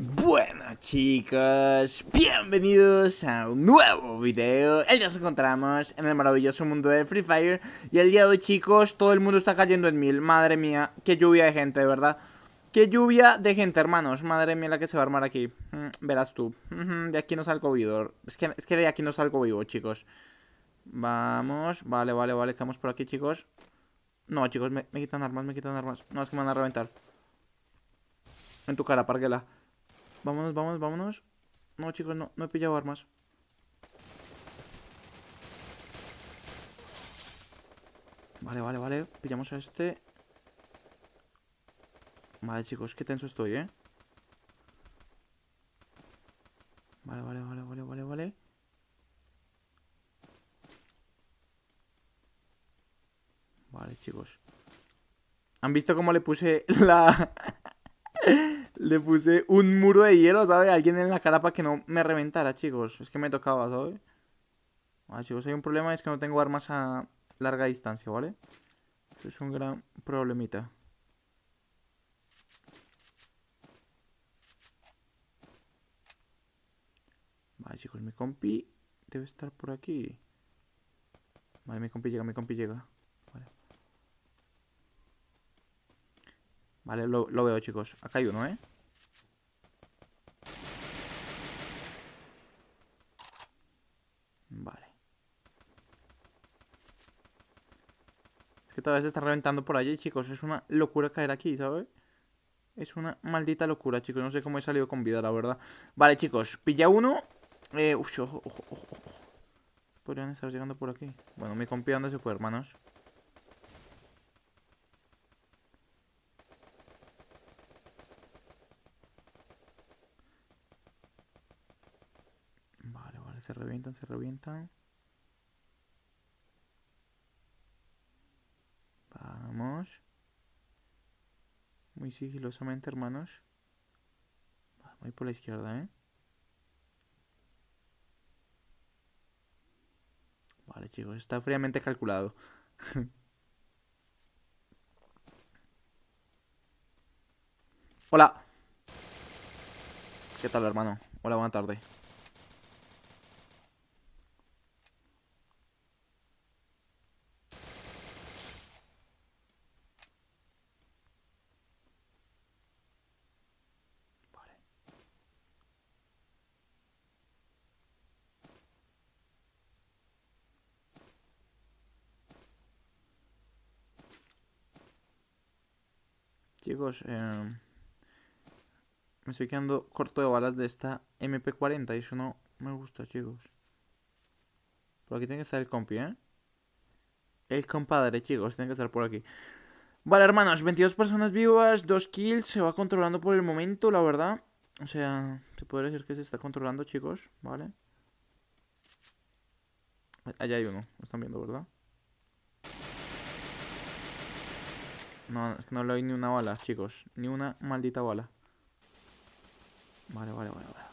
Bueno chicos, bienvenidos a un nuevo video El nos encontramos en el maravilloso mundo de Free Fire Y el día de hoy chicos, todo el mundo está cayendo en mil Madre mía, qué lluvia de gente, de verdad Qué lluvia de gente, hermanos Madre mía la que se va a armar aquí mm, Verás tú, de aquí no salgo vivo es que, es que de aquí no salgo vivo chicos Vamos, vale, vale, vale, estamos por aquí chicos No chicos, me, me quitan armas, me quitan armas No, es que me van a reventar En tu cara, parguela Vámonos, vámonos, vámonos. No, chicos, no, no he pillado armas. Vale, vale, vale. Pillamos a este. Vale, chicos, qué tenso estoy, ¿eh? Vale, vale, vale, vale, vale, vale. Vale, chicos. ¿Han visto cómo le puse la... Le puse un muro de hielo, ¿sabes? Alguien en la cara para que no me reventara, chicos. Es que me tocaba, ¿sabes? Vale, ah, chicos, hay un problema, es que no tengo armas a larga distancia, ¿vale? es un gran problemita. Vale, chicos, mi compi debe estar por aquí. Vale, mi compi llega, mi compi llega. Vale, lo, veo, chicos. Acá hay uno, ¿eh? Vale. Es que todavía se está reventando por allí, chicos. Es una locura caer aquí, ¿sabes? Es una maldita locura, chicos. No sé cómo he salido con vida, la verdad. Vale, chicos. Pilla uno. Eh, uf, ojo, ojo, ojo, Podrían estar llegando por aquí. Bueno, mi compi, ¿dónde se fue, hermanos? se revientan, se revientan. Vamos. Muy sigilosamente, hermanos. Voy por la izquierda, ¿eh? Vale, chicos, está fríamente calculado. Hola. ¿Qué tal, hermano? Hola, buena tarde. Chicos, em, me estoy quedando corto de balas de esta MP40 y eso no me gusta, chicos. Por aquí tiene que estar el compi, ¿eh? El compadre, chicos, tiene que estar por aquí. Vale, hermanos, 22 personas vivas, 2 kills, se va controlando por el momento, la verdad. O sea, se podría decir que se está controlando, chicos, ¿vale? Allá hay uno, lo están viendo, ¿verdad? No, es que no le doy ni una bala, chicos. Ni una maldita bala. Vale, vale, vale, vale.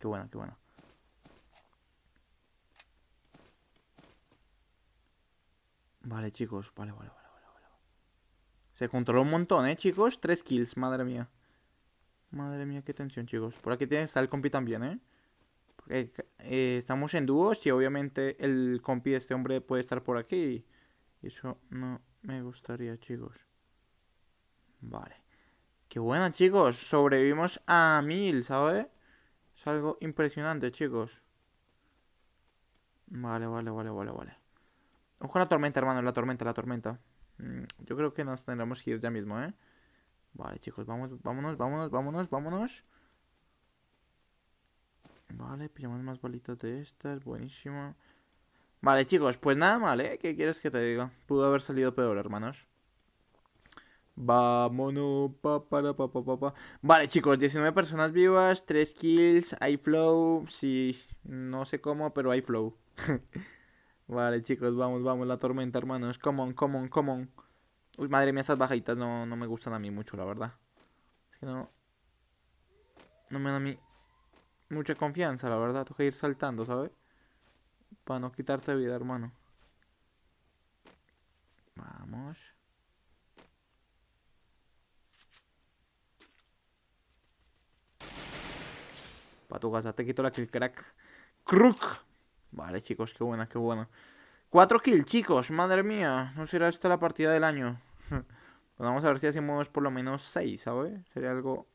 qué bueno, qué bueno. Vale, chicos, vale, vale, vale, vale, Se controló un montón, ¿eh, chicos? Tres kills, madre mía. Madre mía, qué tensión, chicos. Por aquí tiene que estar el compi también, ¿eh? ¿eh? estamos en dúos y obviamente el compi de este hombre puede estar por aquí. Y eso no me gustaría, chicos. Vale. Qué bueno, chicos. Sobrevivimos a mil, ¿sabes? Es algo impresionante, chicos. Vale, vale, vale, vale, vale. Ojo a la tormenta, hermano, la tormenta, la tormenta. Mm, yo creo que nos tendremos que ir ya mismo, ¿eh? Vale, chicos, vamos, vámonos, vámonos, vámonos, vámonos. Vale, pillamos más balitas de estas, buenísimo. Vale, chicos, pues nada mal, ¿eh? ¿Qué quieres que te diga? Pudo haber salido peor, hermanos. Vámonos, pa, para, pa, Vale, chicos, 19 personas vivas, 3 kills, hay flow. Sí, no sé cómo, pero hay flow. vale, chicos, vamos, vamos, la tormenta, hermanos. Come on, come Uy, madre mía, esas bajitas no, no me gustan a mí mucho, la verdad. Es que no. No me da a mí mucha confianza, la verdad. Tengo que ir saltando, ¿sabes? Para no quitarte vida, hermano. Vamos. Para tu casa. Te quito la kill crack. Vale, chicos, qué buena, qué buena. Cuatro kills, chicos. Madre mía. No será esta la partida del año. Pues vamos a ver si hacemos por lo menos seis, ¿sabes? Sería algo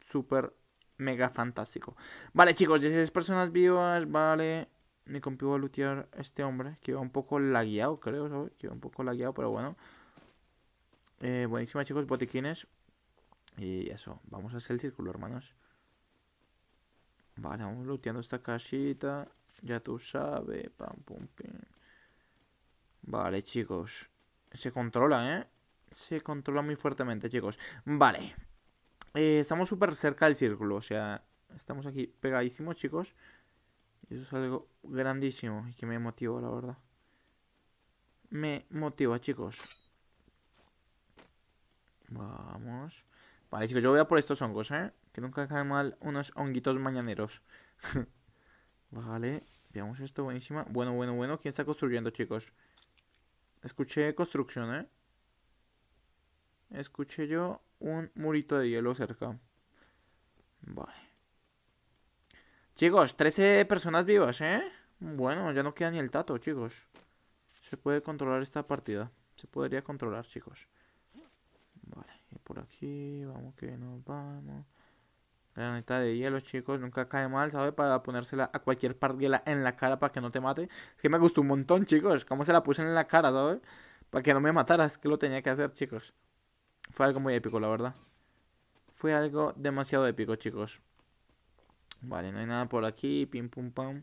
súper mega fantástico. Vale, chicos, 16 personas vivas. Vale. me compi va a este hombre. Que va un poco lagueado, creo, ¿sabes? Que va un poco lagueado, pero bueno. Eh, buenísima, chicos. Botiquines. Y eso. Vamos a hacer el círculo, hermanos. Vale, vamos looteando esta casita. Ya tú sabes. Pam, Vale, chicos. Se controla, ¿eh? Se controla muy fuertemente, chicos. Vale. Eh, estamos súper cerca del círculo. O sea, estamos aquí pegadísimos, chicos. Y eso es algo grandísimo y que me motiva, la verdad. Me motiva, chicos. Vamos. Vale, chicos, yo voy a por estos hongos, ¿eh? Que nunca caen mal unos honguitos mañaneros. vale, veamos esto, buenísima. Bueno, bueno, bueno. ¿Quién está construyendo, chicos? Escuché construcción, ¿eh? Escuché yo un murito de hielo cerca. Vale. Chicos, 13 personas vivas, ¿eh? Bueno, ya no queda ni el tato, chicos. Se puede controlar esta partida. Se podría controlar, chicos por aquí. Vamos que nos vamos. La granita de hielo, chicos, nunca cae mal, ¿sabes? Para ponérsela a cualquier de la en la cara para que no te mate. Es que me gustó un montón, chicos. Cómo se la puse en la cara, ¿sabes? Para que no me matara, es que lo tenía que hacer, chicos. Fue algo muy épico, la verdad. Fue algo demasiado épico, chicos. Vale, no hay nada por aquí. Pim, pum, pam.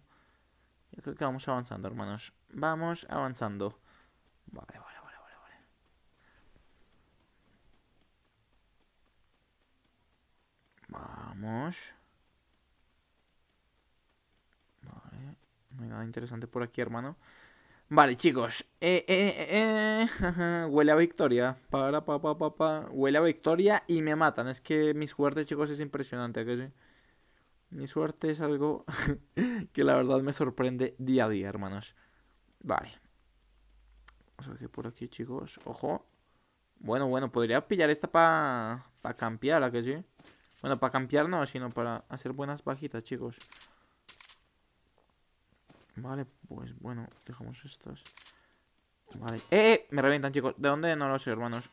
Yo creo que vamos avanzando, hermanos. Vamos avanzando. Vale, vale. Vamos. Vale. No hay nada interesante por aquí, hermano. Vale, chicos. Eh, eh, eh, huele a victoria. Para, pa, pa, Huele a victoria y me matan. Es que mi suerte, chicos, es impresionante. que sí? Mi suerte es algo que la verdad me sorprende día a día, hermanos. Vale. Vamos a ver por aquí, chicos. Ojo. Bueno, bueno, podría pillar esta para pa campear, ¿a que sí? Bueno, para campear no, sino para hacer buenas bajitas, chicos. Vale, pues bueno, dejamos estos Vale. Eh, ¡Eh! Me revientan, chicos. ¿De dónde? No lo sé, hermanos.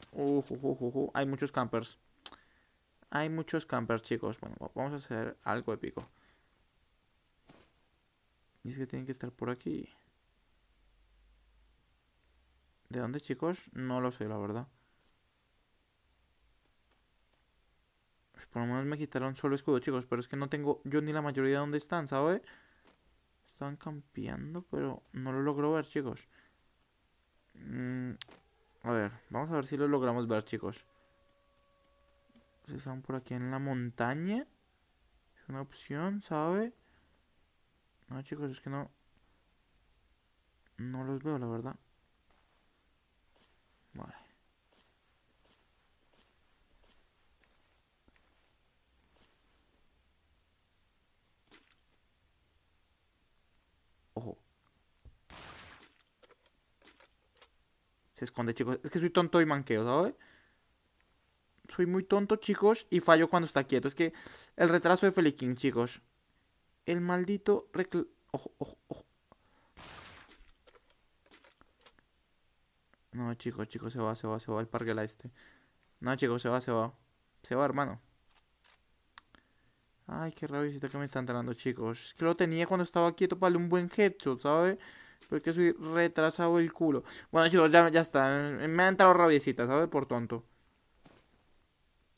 Hay muchos campers. Hay muchos campers, chicos. Bueno, vamos a hacer algo épico. dice que tienen que estar por aquí. ¿De dónde, chicos? No lo sé, la verdad. por lo menos me quitaron solo escudo, chicos. Pero es que no tengo yo ni la mayoría de donde están, ¿sabe? Están campeando, pero no lo logro ver, chicos. Mm, a ver, vamos a ver si lo logramos ver, chicos. Se están por aquí en la montaña. Es una opción, ¿sabe? No, chicos, es que no... No los veo, la verdad. Vale. esconde, chicos. Es que soy tonto y manqueo, ¿sabes? Soy muy tonto, chicos, y fallo cuando está quieto. Es que el retraso de Felikin, chicos. El maldito recl... Ojo, ojo, ojo. No, chicos, chicos, se va, se va, se va el parguela este. No, chicos, se va, se va. Se va, hermano. Ay, qué rabicita que me están dando, chicos. Es que lo tenía cuando estaba quieto para un buen headshot, ¿sabe? Porque soy retrasado el culo. Bueno, chicos, ya, está. Me ha entrado rabiecita, ¿sabes? Por tonto.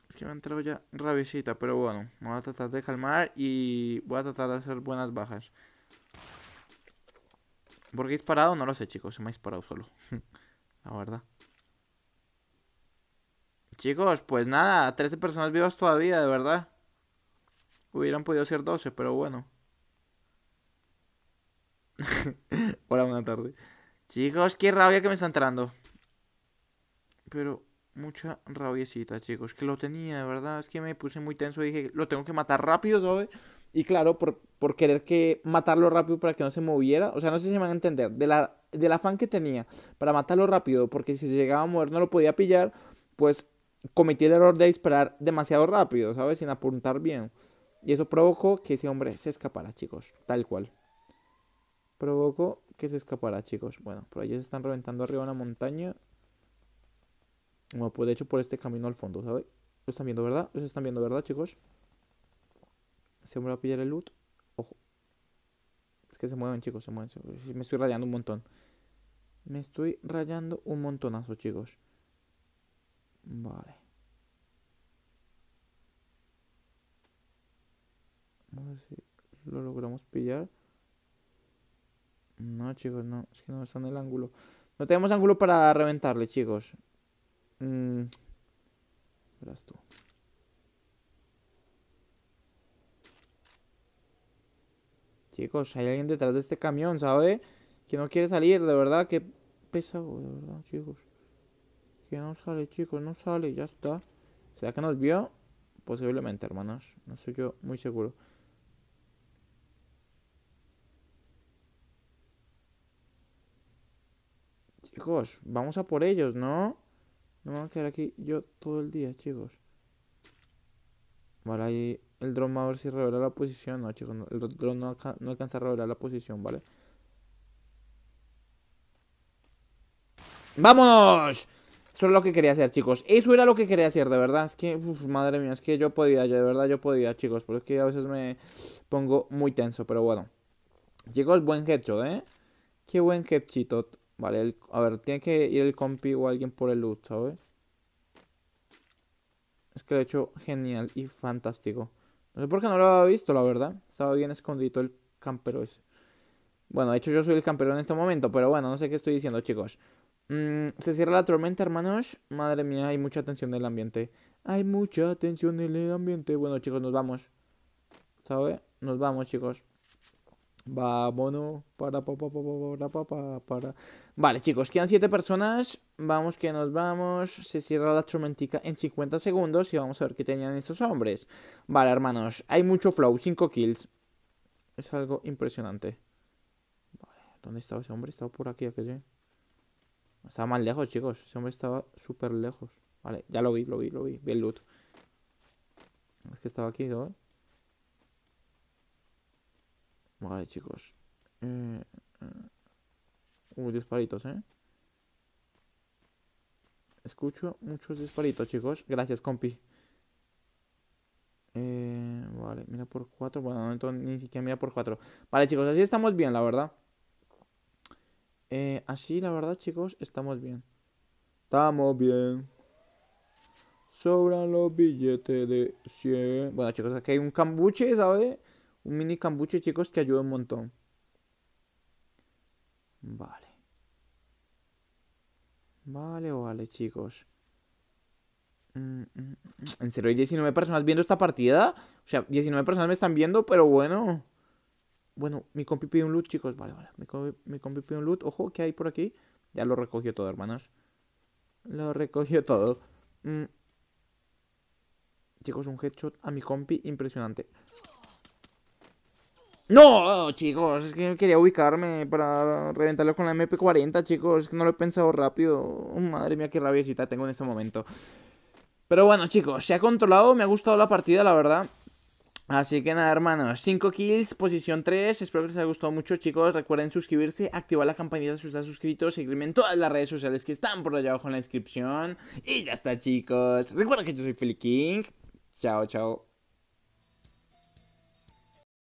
Es que me ha entrado ya rabiecita, pero bueno. Me voy a tratar de calmar y voy a tratar de hacer buenas bajas. ¿Por qué he disparado? No lo sé, chicos. Se me ha disparado solo. La verdad. Chicos, pues nada. 13 personas vivas todavía, de verdad. Hubieran podido ser 12, pero bueno. Chicos, qué rabia que me está entrando. Pero mucha rabiecita, chicos. Que lo tenía, de verdad. Es que me puse muy tenso y dije, lo tengo que matar rápido, ¿sabes? Y claro, por, querer que matarlo rápido para que no se moviera. O sea, no sé si me van a entender. De la, del afán que tenía para matarlo rápido, porque si se llegaba a mover no lo podía pillar, pues cometí el error de disparar demasiado rápido, ¿sabes? Sin apuntar bien. Y eso provocó que ese hombre se escapara, chicos. Tal cual. Provocó que se escapará, chicos. Bueno, por ahí se están reventando arriba una montaña. Bueno, pues de hecho por este camino al fondo, ¿sabes? Lo están viendo, ¿verdad? Lo están viendo, ¿verdad, chicos? Se me va a pillar el loot. Ojo. Es que se mueven, chicos, se mueven. Me estoy rayando un montón. Me estoy rayando un montonazo, chicos. Vale. Vamos a ver si lo logramos pillar. No, chicos, no. Es que no está en el ángulo. No tenemos ángulo para reventarle, chicos. Mm. Verás tú. Chicos, hay alguien detrás de este camión, ¿sabe? Que no quiere salir, de verdad, que pesado, de verdad, chicos. Que no sale, chicos, no sale, ya está. ¿Será que nos vio? Posiblemente, hermanos. No soy yo muy seguro. Chicos, vamos a por ellos, ¿no? No me voy a quedar aquí yo todo el día, chicos. Vale, ahí el va a ver si revela la posición. No, chicos, el dron no, alcanza a revelar la posición, ¿vale? Vamos. Eso es lo que quería hacer, chicos. Eso era lo que quería hacer, de verdad. Es que, madre mía, es que yo podía, yo, de verdad yo podía, chicos. Porque a veces me pongo muy tenso, pero bueno. Chicos, buen headshot, ¿eh? Qué buen headshot. Vale, a ver, tiene que ir el compi o alguien por el loot, ¿sabes? Es que lo he hecho genial y fantástico. No sé por qué no lo había visto, la verdad. Estaba bien escondido el campero ese. Bueno, de hecho yo soy el campero en este momento, pero bueno, no sé qué estoy diciendo, chicos. Mm, se cierra la tormenta, hermanos. Madre mía, hay mucha tensión en el ambiente. Hay mucha tensión en el ambiente. Bueno, chicos, nos vamos. ¿Sabes? Nos vamos, chicos. Vámonos. Para, para, para, para, para. Vale, chicos, quedan 7 personas. Vamos que nos vamos. Se cierra la tormentica en 50 segundos y vamos a ver qué tenían estos hombres. Vale, hermanos, hay mucho flow, 5 kills. Es algo impresionante. Vale, ¿dónde estaba ese hombre? Estaba por aquí, ¿a qué sí? Estaba más lejos, chicos. Ese hombre estaba súper lejos. Vale, ya lo vi, lo vi, lo vi. bien loot. Es que estaba aquí, ¿no? Vale, chicos. Eh, eh. disparitos, ¿eh? Escucho muchos disparitos, chicos. Gracias, compi. Eh, vale, mira por cuatro. Bueno, entonces ni siquiera mira por cuatro. Vale, chicos, así estamos bien, la verdad. Eh, así, la verdad, chicos, estamos bien. Estamos bien. Sobran los billetes de 100. Bueno, chicos, aquí hay un cambuche, ¿sabes? Un mini cambuche, chicos, que ayuda un montón. Vale. Vale, vale, chicos. Mm, mm, mm. En serio, hay 19 personas viendo esta partida. O sea, 19 personas me están viendo, pero bueno. Bueno, mi compi pide un loot, chicos. Vale, vale. Mi compi, pide un loot. Ojo, ¿qué hay por aquí? Ya lo recogió todo, hermanos. Lo recogió todo. Chicos, un headshot a mi compi impresionante. No, oh, chicos, es que quería ubicarme para reventarlo con la MP40, chicos. Es que no lo he pensado rápido. Oh, madre mía, qué rabiecita tengo en este momento. Pero bueno, chicos, se ha controlado. Me ha gustado la partida, la verdad. Así que nada, hermanos, 5 kills, posición 3. Espero que les haya gustado mucho, chicos. Recuerden suscribirse, activar la campanita si están suscritos, seguirme en todas las redes sociales que están por allá abajo en la descripción. Y ya está, chicos. Recuerden que yo soy Felipe King. Chao, chao.